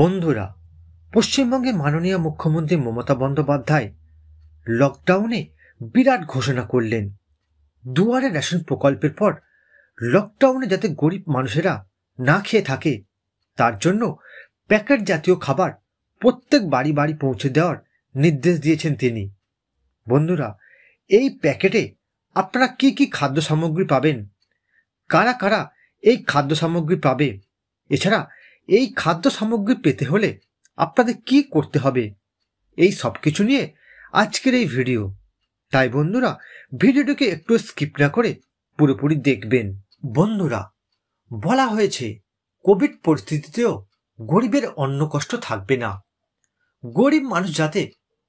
বন্ধুরা পশ্চিমবঙ্গে মাননীয় মুখ্যমন্ত্রী মমতা বন্দ্যোপাধ্যায় লকডাউনে বিরাট ঘোষণা করলেন দুয়ারে রেশন প্রকল্পের পর লকডাউনে যাতে গরিব মানুষেরা না খেয়ে থাকে তার জন্য প্যাকেট জাতীয় খাবার প্রত্যেক বাড়ি বাড়ি পৌঁছে দেওয়ার নির্দেশ দিয়েছেন তিনি বন্ধুরা এই প্যাকেটে আপনারা কি কি খাদ্য সামগ্রী পাবেন কারা কারা এই খাদ্য সামগ্রী পাবে এছাড়া এই খাদ্য সামগ্রী পেতে হলে আপনাদের কি করতে হবে এই সব কিছু নিয়ে আজকের এই ভিডিও তাই বন্ধুরা ভিডিওটিকে একটু স্কিপ না করে পুরোপুরি দেখবেন বন্ধুরা বলা হয়েছে কোভিড পরিস্থিতিতেও গরিবের অন্য কষ্ট থাকবে না গরিব মানুষ যাতে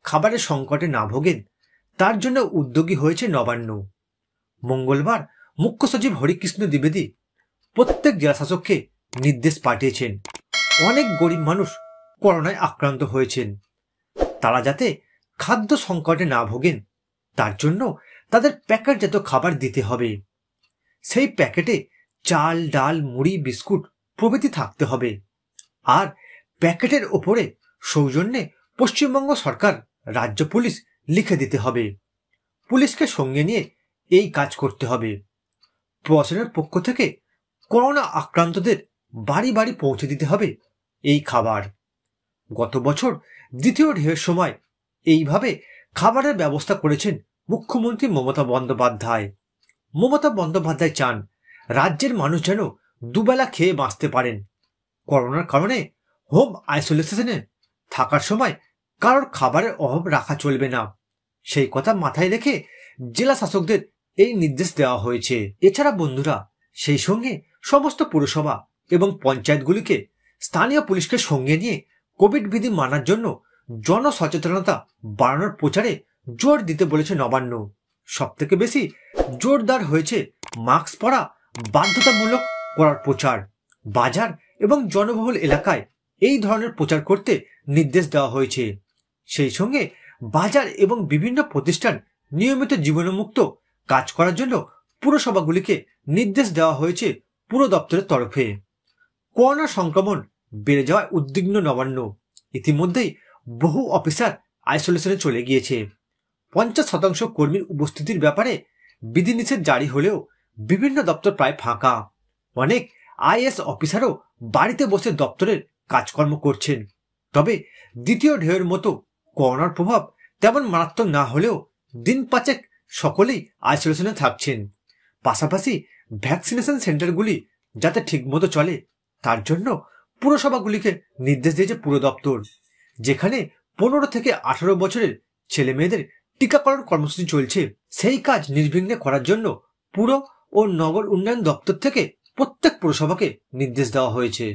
খাবারের সংকটে না ভোগেন তার জন্য উদ্যোগী হয়েছে নবান্ন মঙ্গলবার মুখ্য সচিব হরিকৃষ্ণ দ্বিবেদী প্রত্যেক জেলাশাসককে নির্দেশ পাঠিয়েছেন অনেক গরিব মানুষ করোনায় আক্রান্ত হয়েছেন তারা যাতে খাদ্য সংকটে না ভোগেন তার জন্য তাদের প্যাকেটজাত খাবার দিতে হবে সেই প্যাকেটে চাল ডাল মুড়ি বিস্কুট প্রভৃতি থাকতে হবে আর প্যাকেটের ওপরে সৌজন্যে পশ্চিমবঙ্গ সরকার রাজ্য পুলিশ লিখে দিতে হবে পুলিশকে সঙ্গে নিয়ে এই কাজ করতে হবে প্রশাসনের পক্ষ থেকে করোনা আক্রান্তদের বাড়ি বাড়ি পৌঁছে দিতে হবে এই খাবার গত বছর দ্বিতীয় ঢেউয়ের সময় এইভাবে খাবারের ব্যবস্থা করেছেন মুখ্যমন্ত্রী মমতা বন্দ্যোপাধ্যায় মমতা বন্দ্যোপাধ্যায় চান রাজ্যের মানুষ যেন দুবেলা খেয়ে বাঁচতে পারেন করোনার কারণে হোম আইসোলেশনে থাকার সময় কারোর খাবারের অভাব রাখা চলবে না সেই কথা মাথায় রেখে জেলা শাসকদের এই নির্দেশ দেওয়া হয়েছে এছাড়া বন্ধুরা সেই সঙ্গে সমস্ত পুরসভা এবং পঞ্চায়েতগুলিকে স্থানীয় পুলিশকে সঙ্গে নিয়ে কোভিড বিধি মানার জন্য জনসচেতনতা বাড়ানোর প্রচারে জোর দিতে বলেছে নবান্ন সব থেকে বেশি জোরদার হয়েছে মাস্ক পরা বাধ্যতামূলক করার প্রচার বাজার এবং জনবহুল এলাকায় এই ধরনের প্রচার করতে নির্দেশ দেওয়া হয়েছে সেই সঙ্গে বাজার এবং বিভিন্ন প্রতিষ্ঠান নিয়মিত জীবনমুক্ত কাজ করার জন্য পুরসভাগুলিকে নির্দেশ দেওয়া হয়েছে পুরো দপ্তরের তরফে করোনা সংক্রমণ বেড়ে যাওয়ায় উদ্বিগ্ন নবান্ন ইতিমধ্যেই বহু অফিসার আইসোলেশনে চলে গিয়েছে পঞ্চাশ শতাংশ কর্মীর উপস্থিতির ব্যাপারে বিধিনিষেধ জারি হলেও বিভিন্ন দপ্তর প্রায় ফাঁকা অনেক আইএস অফিসারও বাড়িতে বসে দপ্তরের কাজকর্ম করছেন তবে দ্বিতীয় ঢেউয়ের মতো করোনার প্রভাব তেমন মারাত্মক না হলেও দিন পাঁচেক সকলেই আইসোলেশনে থাকছেন পাশাপাশি ভ্যাকসিনেশন সেন্টারগুলি যাতে ঠিকমতো চলে তার জন্য পুরসভাগুলিকে নির্দেশ দিয়েছে পুর দপ্তর যেখানে পনেরো থেকে আঠারো বছরের ছেলে মেয়েদের টিকাকরণ কর্মসূচি চলছে সেই কাজ নির্বিঘ্নে করার জন্য পুর ও নগর উন্নয়ন দপ্তর থেকে প্রত্যেক পুরসভাকে নির্দেশ দেওয়া হয়েছে